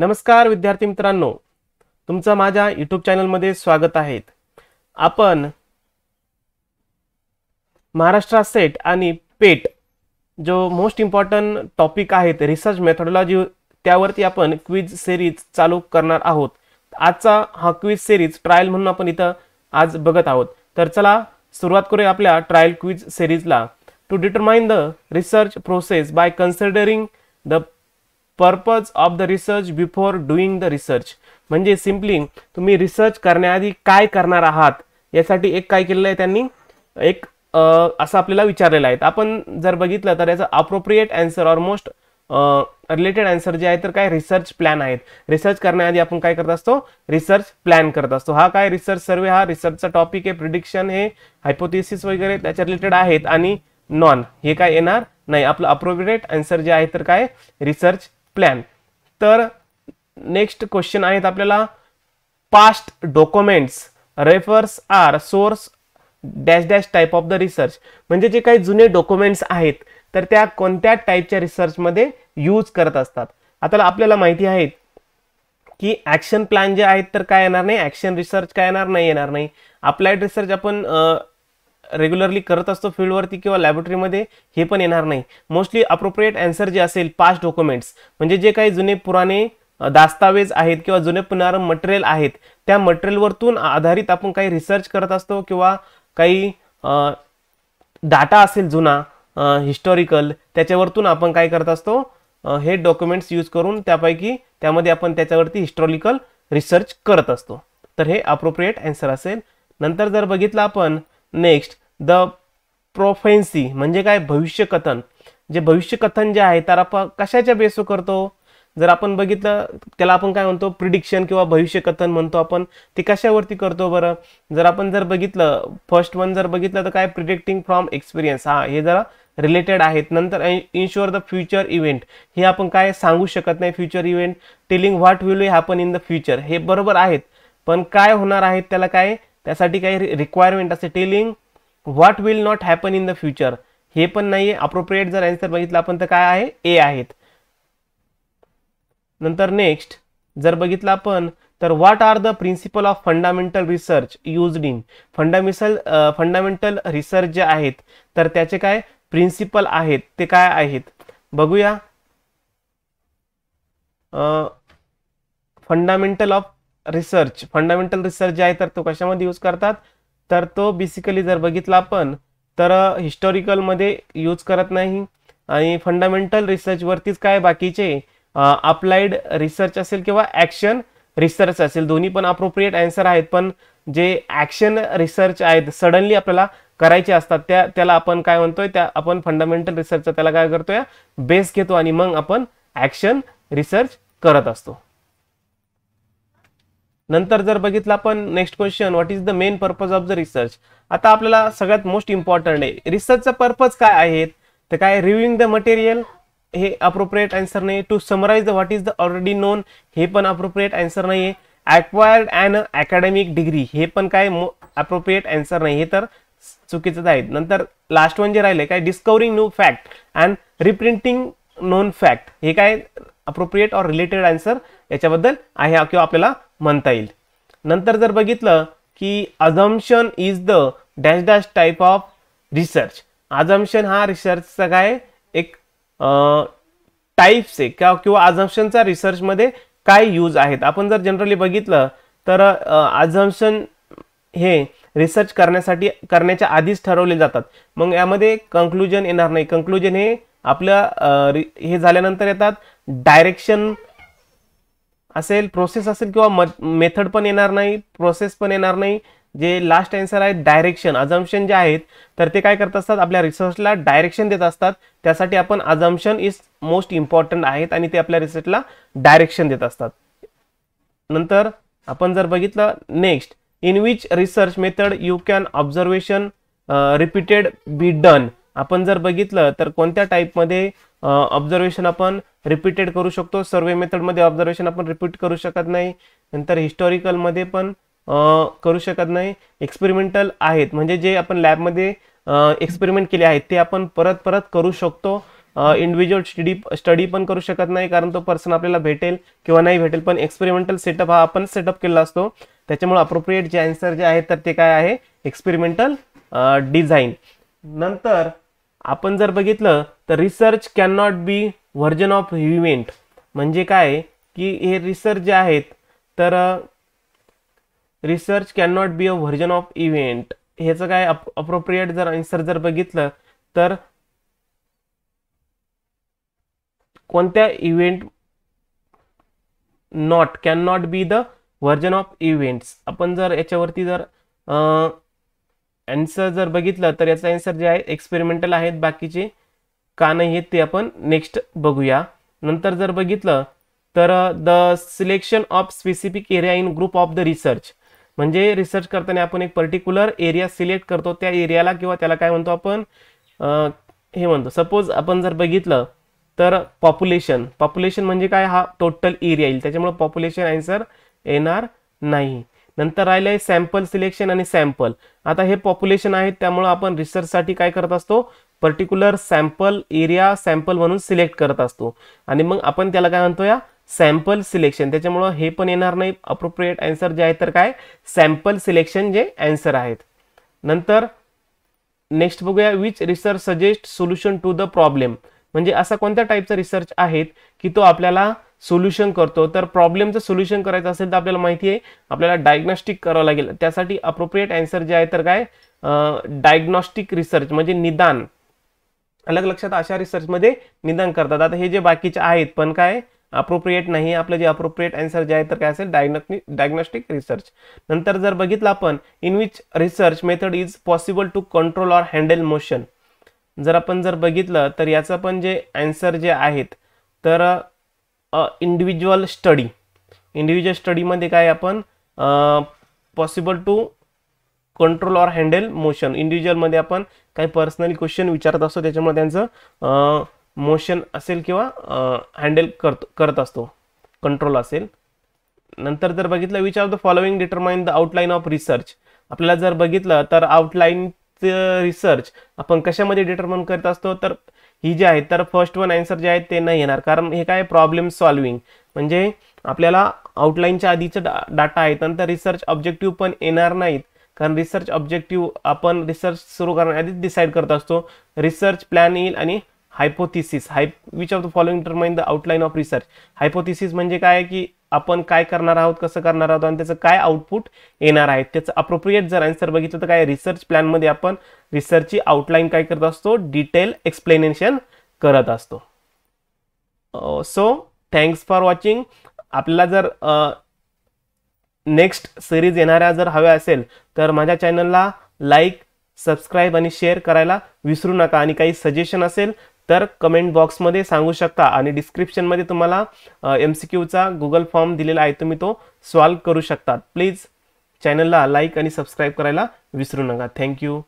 नमस्कार विद्यार्थी मित्रांनो तुमचं माझ्या यूट्यूब चॅनलमध्ये स्वागत आहे आपण महाराष्ट्र सेट आणि पेट जो मोस्ट इम्पॉर्टंट टॉपिक आहेत रिसर्च मेथडॉलॉजी त्यावरती आपण क्विज सिरीज चालू करणार आहोत आजचा हा क्विज सिरीज ट्रायल म्हणून आपण इथं आज बघत आहोत तर चला सुरुवात करूया आपल्या ट्रायल क्विज सिरीजला to determine the research process by considering the purpose of the research before doing the research म्हणजे सिम्पली तुम्ही रिसर्च करण्याआधी काय करणार आहात यासाठी एक काय केलेलं आहे त्यांनी एक असं आपल्याला विचारलेलं आहे आपण जर बघितलं तर याचं appropriate answer almost related answer जे आहे तर काय रिसर्च प्लॅन आहेत रिसर्च करण्याआधी आपण काय करत असतो रिसर्च प्लॅन करत असतो हा काय रिसर्च सर्वे हा रिसर्चचा टॉपिक आहे प्रिडिक्शन हे हायपोथिसिस वगैरे त्याच्या रिलेटेड आहेत आणि नॉन हे काय येणार नाही आपलं अप्रोप्रिएट आन्सर जे आहे तर काय रिसर्च प्लॅन तर नेक्स्ट क्वेश्चन आहेत आपल्याला past documents refers are source dash dash type of the research म्हणजे जे काही जुने डॉक्युमेंट्स आहेत तर त्या कोणत्या टाईपच्या रिसर्चमध्ये यूज करत असतात आता आपल्याला माहिती आहे की ॲक्शन प्लॅन जे आहेत तर काय येणार नाही ॲक्शन रिसर्च काय येणार नाही येणार नाही अप्लाइड रिसर्च आपण रेग्युलरली करत असतो फील्डवरती किंवा लॅबोरेटरीमध्ये हे पण येणार नाही मोस्टली अप्रोप्रिएट अँसर जे असेल पास्ट डॉक्युमेंट्स म्हणजे जे काही जुने पुराणे दास्तावेज आहेत किंवा जुने पुनराम मटेरियल आहेत त्या मटेरियलवरतून आधारित आपण काही रिसर्च करत असतो किंवा काही डाटा असेल जुना हिस्टॉरिकल त्याच्यावरतून आपण काय करत असतो हे डॉक्युमेंट्स यूज करून त्यापैकी त्यामध्ये आपण त्याच्यावरती हिस्टॉरिकल रिसर्च करत असतो तर हे अप्रोप्रिएट अँसर असेल नंतर जर बघितलं आपण नेक्स्ट द प्रोफेन्सी म्हणजे काय भविष्यकथन जे भविष्यकथन जे आहे तर आपण कशाच्या बेसवर करतो जर आपण बघितलं त्याला आपण काय म्हणतो प्रिडिक्शन किंवा भविष्यकथन म्हणतो आपण ते कशावरती करतो बरं जर आपण जर बघितलं फर्स्ट वन जर बघितलं तर काय प्रिडिक्टिंग फ्रॉम एक्सपिरियन्स हा हे जरा रिलेटेड आहेत नंतर इन्शुअर द फ्युचर इव्हेंट हे आपण काय सांगू शकत नाही future event telling what will happen in the future हे बरोबर आहेत पण काय होणार आहेत त्याला काय त्यासाठी काही रिक्वायरमेंट असते telling what will not happen in the future हे पण नाही आहे अप्रोप्रिएट जर अँसर बघितलं आपण तर काय आहे ए आहेत नंतर नेक्स्ट जर बघितलं आपण तर what are the principle of fundamental research use in fundamental fundamental research जे आहेत तर त्याचे काय प्रिन्सिपल आहेत ते काय आहेत बघूया fundamental of research fundamental research जे आहे तर तो कशामध्ये यूज करतात तर तो बेसिकली जर बघितला आपण तर हिस्टॉरिकलमध्ये यूज करत नाही आणि फंडामेंटल रिसर्चवरतीच काय बाकीचे अप्लाइड रिसर्च असेल किंवा ॲक्शन रिसर्च असेल दोन्ही पण अप्रोप्रिएट ॲन्सर आहेत पण जे ॲक्शन रिसर्च आहेत सडनली आपल्याला करायचे असतात त्या त्याला आपण काय म्हणतोय त्या आपण फंडामेंटल रिसर्चचा त्याला काय करतोय बेस घेतो आणि मग आपण ॲक्शन रिसर्च करत असतो नंतर जर बघितलं आपण next question what is the main purpose of the research आता आपल्याला सगळ्यात मोस्ट इम्पॉर्टंट आहे रिसर्चचा पर्पज काय आहेत तर काय रिव्ह्यूइंग द मटेरियल हे अप्रोप्रिएट आन्सर नाही to summarize the what is the already known हे पण अप्रोप्रिएट आन्सर नाही आहे ऍक्वायर्ड अँड अकॅडमिक डिग्री हे पण काय अप्रोप्रिएट आन्सर नाही हे तर चुकीचंच आहे नंतर लास्ट वन जे राहिले काय discovering no fact and reprinting known fact हे काय अप्रोप्रिएट और रिलेटेड आन्सर याच्याबद्दल आहे किंवा आपल्याला म्हणता येईल नंतर जर बघितलं की assumption is the dash dash type of research assumption हा रिसर्चचा काय एक टाईप्स आहे किंवा किंवा अझम्शनचा रिसर्चमध्ये काय यूज आहेत आपण जर जनरली बघितलं तर अझम्शन हे रिसर्च करण्यासाठी करण्याच्या आधीच ठरवले जातात मग यामध्ये कन्क्लुजन येणार नाही कन्क्लुजन हे आपल्या हे झाल्यानंतर येतात डायरेक्शन असेल प्रोसेस असेल किंवा मेथड पण येणार नाही प्रोसेस पण येणार नाही जे लास्ट आन्सर आहे डायरेक्शन अजम्पशन जे आहेत तर ते काय करत असतात आपल्या रिसर्चला डायरेक्शन देत असतात त्यासाठी आपण अजम्पशन इज मोस्ट इम्पॉर्टंट आहेत आणि ते आपल्या रिसर्चला डायरेक्शन देत असतात नंतर आपण जर बघितलं next in which research method you can observation repeated be done आपण जर बघितलं तर कोणत्या टाईपमध्ये ऑब्झर्वेशन आपण रिपीटेड करू शकतो सर्वे मेथडमध्ये ऑब्झर्वेशन आपण रिपीट करू शकत नाही नंतर हिस्टॉरिकलमध्ये पण करू शकत नाही एक्सपेरिमेंटल आहेत म्हणजे जे आपण लॅबमध्ये एक्सपेरिमेंट केले आहेत ते आपण परत परत करू शकतो इंडिव्हिज्युअल स्टडी स्टडी पण करू शकत नाही कारण तो पर्सन आपल्याला भेटेल किंवा नाही भेटेल पण एक्सपेरिमेंटल सेटअप हा आपण सेटअप केला असतो त्याच्यामुळे अप्रोप्रिएट जे आन्सर जे आहेत तर ते काय आहे एक्सपेरिमेंटल डिझाईन नंतर आपण जर बघितलं तर research can not be version of event म्हणजे काय की हे रिसर्च जे आहेत तर research can not be a version of event ह्याचं काय अप अप्रोप्रिएट जर आन्सर जर बघितलं तर कोणत्या event not can not be the version of events आपण जर याच्यावरती जर आन्सर जर बघितलं तर याचा आन्सर जे आहे एक्सपेरिमेंटल आहेत बाकीचे का नाही आहेत ते आपण नेक्स्ट बघूया नंतर जर बघितलं तर the selection of specific area in group of the research म्हणजे रिसर्च करताना आपण एक पर्टिक्युलर एरिया सिलेक्ट करतो त्या एरियाला किंवा त्याला काय म्हणतो आपण हे म्हणतो सपोज आपण जर बघितलं तर पॉप्युलेशन पॉप्युलेशन म्हणजे काय हा टोटल एरिया येईल त्याच्यामुळे पॉप्युलेशन आन्सर येणार नाही नंतर राहिलं आहे सॅम्पल सिलेक्शन आणि सॅम्पल आता हे पॉप्युलेशन आहेत त्यामुळे आपण रिसर्चसाठी काय करत असतो पर्टिक्युलर सॅम्पल एरिया सॅम्पल म्हणून सिलेक्ट करत असतो आणि मग आपण त्याला काय म्हणतो या सॅम्पल सिलेक्शन त्याच्यामुळं हे पण येणार नाही अप्रोप्रिएट अँसर जे आहे तर काय सॅम्पल सिलेक्शन जे अँसर आहेत नंतर नेक्स्ट बघूया which research suggest solution to the problem म्हणजे असा कोणत्या टाईपचा रिसर्च आहेत की तो आपल्याला सोल्युशन करतो तर प्रॉब्लेमचं सोल्युशन करायचं असेल तर आपल्याला माहिती आहे आपल्याला डायग्नॉस्टिक करावं लागेल त्यासाठी अप्रोप्रिएट अँसर जे आहे तर काय डायग्नॉस्टिक रिसर्च म्हणजे निदान अलग लक्षात अशा रिसर्चमध्ये निदान करतात आता हे जे बाकीचे आहेत पण काय अप्रोप्रिएट नाही आपलं जे अप्रोप्रिएट आन्सर जे आहे तर काय असेल डायग्नॉ डायग्नॉस्टिक रिसर्च नंतर जर बघितलं आपण in which research method is possible to control or handle motion जर आपण जर बघितलं तर याचं पण जे आन्सर जे आहेत तर इंडिव्हिज्युअल स्टडी इंडिव्हिज्युअल स्टडीमध्ये काय आपण possible to control or handle motion इंडिव्हिज्युअलमध्ये आपण काही पर्सनली क्वेश्चन विचारत असतो त्याच्यामुळे त्यांचं मोशन असेल किंवा हँडल करतो करत असतो कंट्रोल असेल नंतर जर बघितलं which of the following determine the outline of research आपल्याला जर बघितलं तर आउटलाईनचं रिसर्च आपण कशामध्ये डिटरमाइन करत असतो तर ही जे आहे तर फर्स्ट वन आन्सर जे आहेत ते नाही येणार कारण हे काय प्रॉब्लेम सॉल्विंग म्हणजे आपल्याला आउटलाईनच्या आधीचं डा डाटा आहे नंतर रिसर्च ऑब्जेक्टिव्ह पण येणार नाहीत कारण रिसर्च ऑब्जेक्टिव्ह आपण रिसर्च सुरू करण्याआधीच डिसाईड करत असतो रिसर्च प्लॅन येईल आणि हायपोथिसिस हाय which of the following determine the outline of research hypothesis म्हणजे काय की आपण काय करणार आहोत कसं करणार आहोत आणि त्याचं काय आउटपुट येणार आहे त्याचं अप्रोप्रिएट जर आन्सर बघितलं तर काय रिसर्च प्लॅनमध्ये आपण रिसर्चची आउटलाईन काय करत असतो डिटेल एक्सप्लेनेशन करत असतो सो थँक्स फॉर वॉचिंग आपल्याला जर नेक्स्ट सिरीज येणाऱ्या जर हव्या असेल तर माझ्या चॅनलला लाईक सबस्क्राईब आणि शेअर करायला विसरू नका आणि काही सजेशन असेल तर कमेंट बॉक्समध्ये सांगू शकता आणि डिस्क्रिप्शनमध्ये तुम्हाला एम सी क्यूचा गुगल फॉर्म दिलेला आहे तुम्ही तो सॉल्व करू शकता प्लीज चॅनलला लाईक आणि सबस्क्राईब करायला विसरू नका थँक्यू